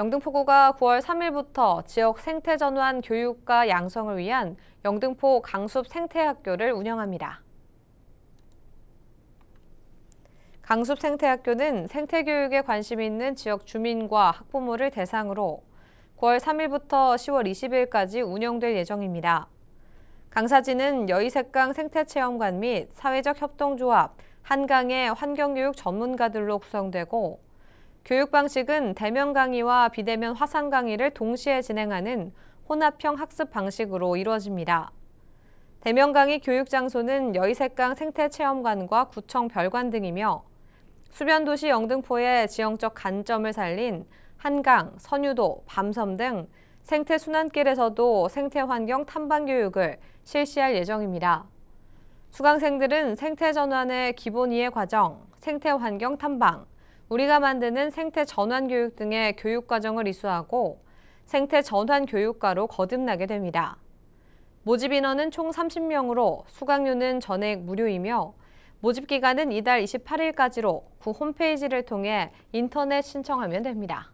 영등포구가 9월 3일부터 지역 생태전환 교육과 양성을 위한 영등포 강숲 생태학교를 운영합니다. 강숲 생태학교는 생태교육에 관심 있는 지역 주민과 학부모를 대상으로 9월 3일부터 10월 20일까지 운영될 예정입니다. 강사진은 여의색강 생태체험관 및 사회적 협동조합, 한강의 환경교육 전문가들로 구성되고 교육 방식은 대면 강의와 비대면 화상 강의를 동시에 진행하는 혼합형 학습 방식으로 이루어집니다. 대면 강의 교육 장소는 여의색강 생태체험관과 구청 별관 등이며 수변도시 영등포의 지형적 간점을 살린 한강, 선유도, 밤섬 등 생태순환길에서도 생태환경 탐방교육을 실시할 예정입니다. 수강생들은 생태전환의 기본 이해 과정, 생태환경 탐방, 우리가 만드는 생태 전환 교육 등의 교육 과정을 이수하고 생태 전환 교육과로 거듭나게 됩니다. 모집 인원은 총 30명으로 수강료는 전액 무료이며 모집 기간은 이달 28일까지로 구 홈페이지를 통해 인터넷 신청하면 됩니다.